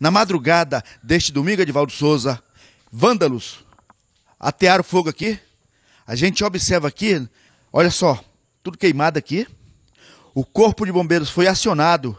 Na madrugada deste domingo, Edivaldo Souza, vândalos atearam fogo aqui. A gente observa aqui, olha só, tudo queimado aqui. O corpo de bombeiros foi acionado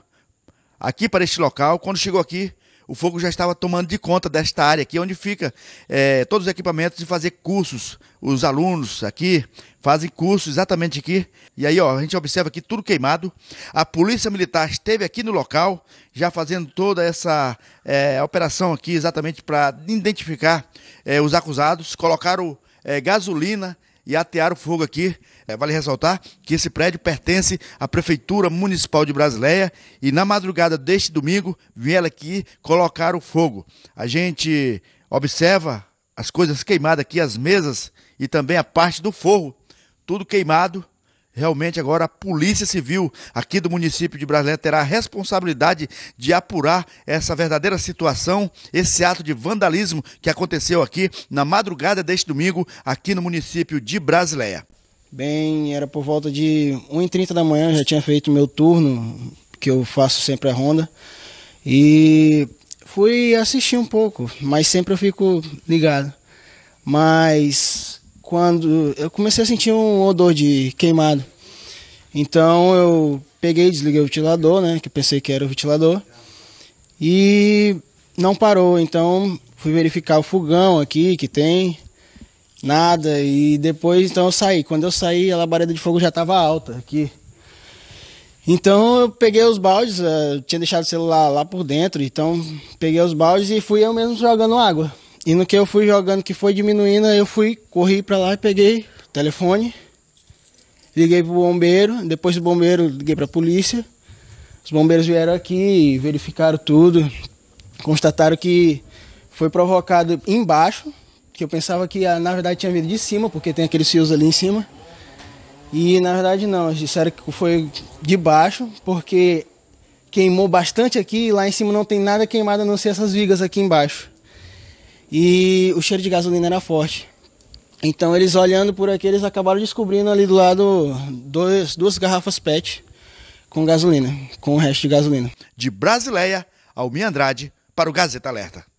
aqui para este local. Quando chegou aqui, o fogo já estava tomando de conta desta área aqui, onde fica é, todos os equipamentos de fazer cursos. Os alunos aqui fazem curso exatamente aqui. E aí, ó, a gente observa aqui tudo queimado. A polícia militar esteve aqui no local, já fazendo toda essa é, operação aqui, exatamente para identificar é, os acusados. Colocaram gasolina e atear o fogo aqui. É, vale ressaltar que esse prédio pertence à Prefeitura Municipal de Brasileia e na madrugada deste domingo vieram aqui colocar o fogo. A gente observa as coisas queimadas aqui, as mesas e também a parte do forro, tudo queimado Realmente agora a Polícia Civil aqui do município de Brasília terá a responsabilidade de apurar essa verdadeira situação, esse ato de vandalismo que aconteceu aqui na madrugada deste domingo aqui no município de Brasileia. Bem, era por volta de 1h30 da manhã, já tinha feito meu turno, que eu faço sempre a ronda, e fui assistir um pouco, mas sempre eu fico ligado. Mas quando eu comecei a sentir um odor de queimado. Então eu peguei, desliguei o ventilador, né, que eu pensei que era o ventilador. E não parou, então fui verificar o fogão aqui que tem nada e depois então eu saí. Quando eu saí, a labareda de fogo já estava alta aqui. Então eu peguei os baldes, eh, tinha deixado o celular lá por dentro, então peguei os baldes e fui eu mesmo jogando água. E no que eu fui jogando, que foi diminuindo, eu fui, corri para lá e peguei o telefone, liguei pro bombeiro, depois do bombeiro liguei pra polícia. Os bombeiros vieram aqui, verificaram tudo, constataram que foi provocado embaixo, que eu pensava que ah, na verdade tinha vindo de cima, porque tem aqueles fios ali em cima. E na verdade não, eles disseram que foi de baixo, porque queimou bastante aqui e lá em cima não tem nada queimado a não ser essas vigas aqui embaixo. E o cheiro de gasolina era forte. Então eles olhando por aqui, eles acabaram descobrindo ali do lado dois, duas garrafas PET com gasolina, com o resto de gasolina. De Brasileia, Almi Andrade, para o Gazeta Alerta.